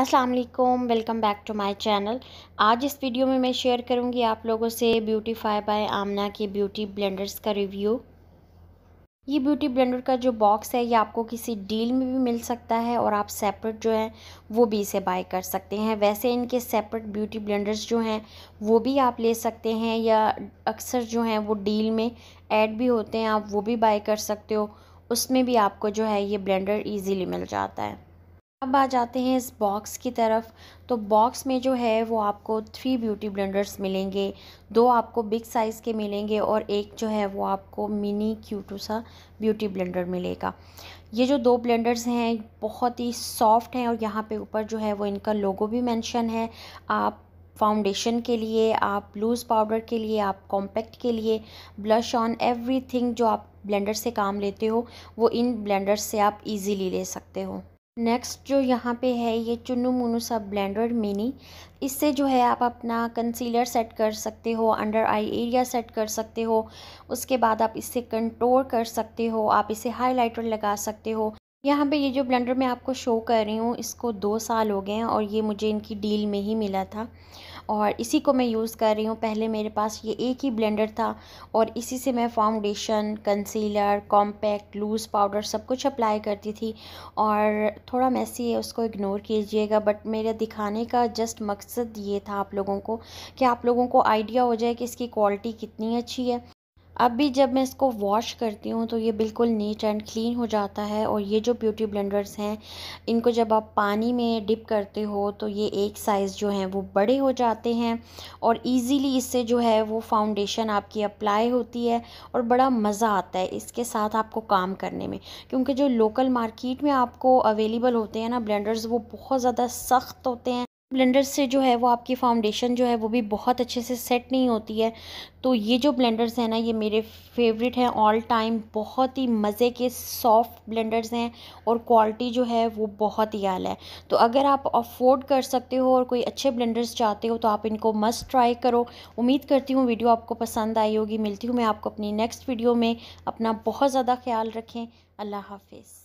अस्सलाम वालेकुम welcome back to my channel आज इस वीडियो में मैं शेयर करूंगी आप लोगों से ब्यूटीफाई बाय आमना के ब्यूटी ब्लेंडर्स का रिव्यू ये ब्यूटी ब्लेंडर का जो बॉक्स है ये आपको किसी डील में भी मिल सकता है और आप सेपरेट जो है वो भी इसे बाय कर सकते हैं वैसे इनके सेपरेट ब्यूटी ब्लेंडर्स जो हैं वो भी आप ले सकते हैं या अक्सर जो हैं वो डील में ऐड भी होते हैं आप वो भी बाय कर सकते हो उसमें भी आपको जो है ये ब्लेंडर ईजीली मिल जाता है अब आ जाते हैं इस बॉक्स की तरफ तो बॉक्स में जो है वो आपको थ्री ब्यूटी ब्लेंडर्स मिलेंगे दो आपको बिग साइज़ के मिलेंगे और एक जो है वो आपको मिनी क्यूटू सा ब्यूटी ब्लेंडर मिलेगा ये जो दो ब्लेंडर्स हैं बहुत ही सॉफ्ट हैं और यहाँ पे ऊपर जो है वो इनका लोगो भी मेंशन है आप फाउंडेशन के लिए आप लूज़ पाउडर के लिए आप कॉम्पैक्ट के लिए ब्लश ऑन एवरी जो आप ब्लेंडर से काम लेते हो वो इन ब्लेंडर्स से आप इजीली ले सकते हो नेक्स्ट जो यहाँ पे है ये चुनू मुनू सब ब्लेंडर मिनी इससे जो है आप अपना कंसीलर सेट कर सकते हो अंडर आई एरिया सेट कर सकते हो उसके बाद आप इससे कंट्रोल कर सकते हो आप इसे हाइलाइटर लगा सकते हो यहाँ पे ये जो ब्लेंडर मैं आपको शो कर रही हूँ इसको दो साल हो गए हैं और ये मुझे इनकी डील में ही मिला था और इसी को मैं यूज़ कर रही हूँ पहले मेरे पास ये एक ही ब्लेंडर था और इसी से मैं foundation concealer compact loose powder सब कुछ अप्लाई करती थी और थोड़ा मैसी है उसको इग्नोर कीजिएगा बट मेरा दिखाने का जस्ट मकसद ये था आप लोगों को कि आप लोगों को आइडिया हो जाए कि इसकी क्वालिटी कितनी अच्छी है अब भी जब मैं इसको वॉश करती हूँ तो ये बिल्कुल नीट एंड क्लीन हो जाता है और ये जो ब्यूटी ब्लेंडर्स हैं इनको जब आप पानी में डिप करते हो तो ये एक साइज़ जो हैं वो बड़े हो जाते हैं और इजीली इससे जो है वो फाउंडेशन आपकी अप्लाई होती है और बड़ा मज़ा आता है इसके साथ आपको काम करने में क्योंकि जो लोकल मार्केट में आपको अवेलेबल होते हैं ना ब्लेंडर्स वो बहुत ज़्यादा सख्त होते हैं ब्लेंडर से जो है वो आपकी फाउंडेशन जो है वो भी बहुत अच्छे से सेट नहीं होती है तो ये जो ब्लेंडर्स हैं ना ये मेरे फेवरेट हैं ऑल टाइम बहुत ही मज़े के सॉफ्ट ब्लेंडर्स हैं और क्वालिटी जो है वो बहुत ही आला है तो अगर आप अफोर्ड कर सकते हो और कोई अच्छे ब्लेंडर्स चाहते हो तो आप इनको मस्ट ट्राई करो उम्मीद करती हूँ वीडियो आपको पसंद आई होगी मिलती हूँ मैं आपको अपनी नेक्स्ट वीडियो में अपना बहुत ज़्यादा ख्याल रखें अल्लाह हाफिज़